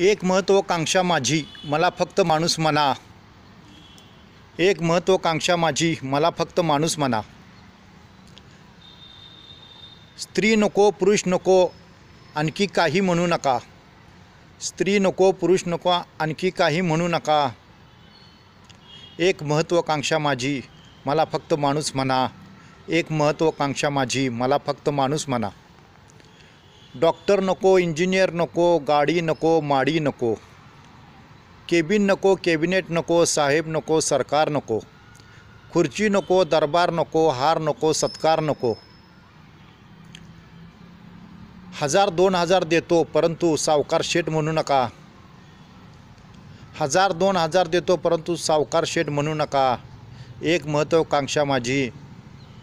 एक महत्त्वाकांक्षा माझी मला फक्त माणूस म्हणा एक महत्त्वाकांक्षा माझी मला फक्त माणूस म्हणा स्त्री नको पुरुष नको आणखी काही म्हणू नका स्त्री नको पुरुष नको आणखी काही म्हणू नका एक महत्त्वाकांक्षा माझी मला फक्त माणूस म्हणा एक महत्त्वाकांक्षा माझी मला फक्त माणूस म्हणा डॉक्टर नको इंजिनियर नको गाडी नको माडी नको केबिन नको कॅबिनेट नको साहेब नको सरकार नको खुर्ची नको दरबार नको हार नको सत्कार नको हजार दोन हजार देतो परंतु सावकार शेठ म्हणू नका हजार दोन हजार देतो परंतु सावकार शेठ म्हणू नका एक महत्त्वाकांक्षा माझी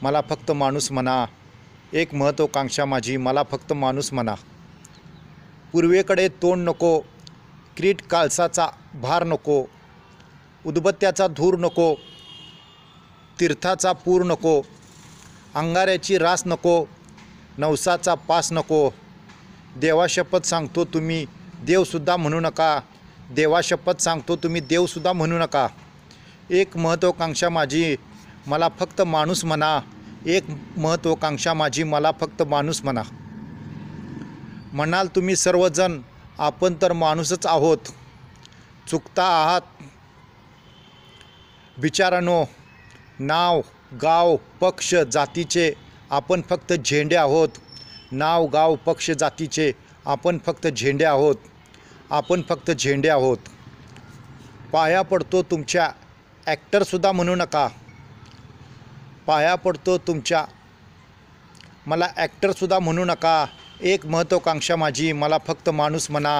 मला फक्त माणूस म्हणा एक महत्त्वाकांक्षा माझी मला फक्त माणूस म्हणा पूर्वेकडे तोंड नको क्रीट कालसाचा भार नको उदबत्त्याचा धूर नको तीर्थाचा पूर नको अंगाऱ्याची रास नको नवसाचा पास नको देवा शपथ सांगतो तुम्ही देवसुद्धा म्हणू नका देवा शपथ सांगतो तुम्ही देवसुद्धा म्हणू नका एक महत्त्वाकांक्षा माझी मला फक्त माणूस म्हणा एक महत्त्वाकांक्षा माझी मला फक्त माणूस म्हणा म्हणाल तुम्ही सर्वजण आपण तर माणूसच आहोत चुकता आहात बिचारानो नाव गाव पक्ष जातीचे आपण फक्त झेंडे आहोत नाव गाव पक्ष जातीचे आपण फक्त झेंडे आहोत आपण फक्त झेंडे आहोत पाया पडतो तुमच्या ॲक्टरसुद्धा म्हणू नका पाया पडतो तुमच्या मला ॲक्टरसुद्धा म्हणू नका एक महत्त्वाकांक्षा माझी मला फक्त माणूस म्हणा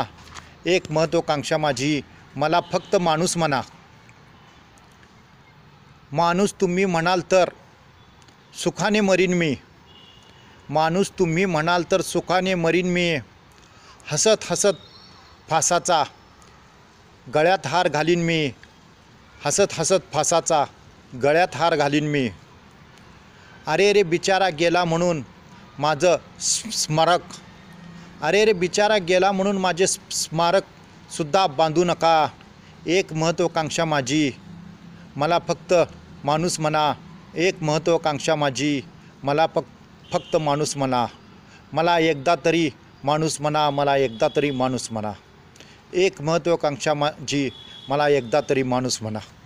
एक महत्त्वाकांक्षा माझी मला फक्त माणूस म्हणा माणूस तुम्ही म्हणाल तर सुखाने मरीन मी माणूस तुम्ही म्हणाल तर सुखाने मरीन मी हसत हसत फासाचा गळ्यात हार घालीन मी हसत हसत फासाचा गळ्यात हार घालीन मी अरे रे बिचारा गेला म्हणून माझं स्मारक अरे रे बिचारा गेला म्हणून माझे स्मारकसुद्धा बांधू नका एक महत्त्वाकांक्षा माझी मला फक्त माणूस म्हणा एक महत्त्वाकांक्षा माझी मला फक्त फक्त माणूस म्हणा मला एकदा तरी माणूस म्हणा मला एकदा तरी माणूस म्हणा एक महत्त्वाकांक्षा माझी मला एकदा तरी माणूस म्हणा